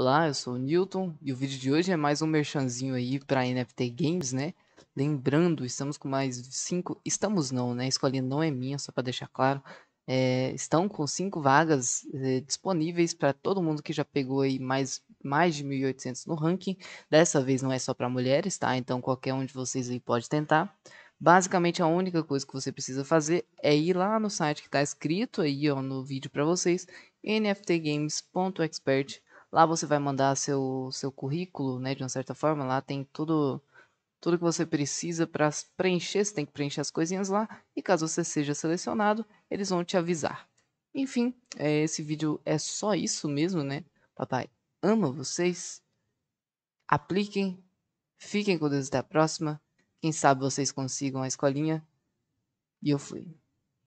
Olá, eu sou o Newton e o vídeo de hoje é mais um merchanzinho aí para NFT Games, né? Lembrando, estamos com mais cinco, estamos não, né? A escolha não é minha, só para deixar claro. É, estão com cinco vagas é, disponíveis para todo mundo que já pegou aí mais, mais de 1.800 no ranking. Dessa vez não é só para mulheres, tá? Então qualquer um de vocês aí pode tentar. Basicamente a única coisa que você precisa fazer é ir lá no site que está escrito aí ó, no vídeo para vocês, nftgames.expert.com Lá você vai mandar seu, seu currículo, né, de uma certa forma. Lá tem tudo, tudo que você precisa para preencher. Você tem que preencher as coisinhas lá. E caso você seja selecionado, eles vão te avisar. Enfim, é, esse vídeo é só isso mesmo, né? Papai ama vocês. Apliquem. Fiquem com Deus até a próxima. Quem sabe vocês consigam a escolinha. E eu fui.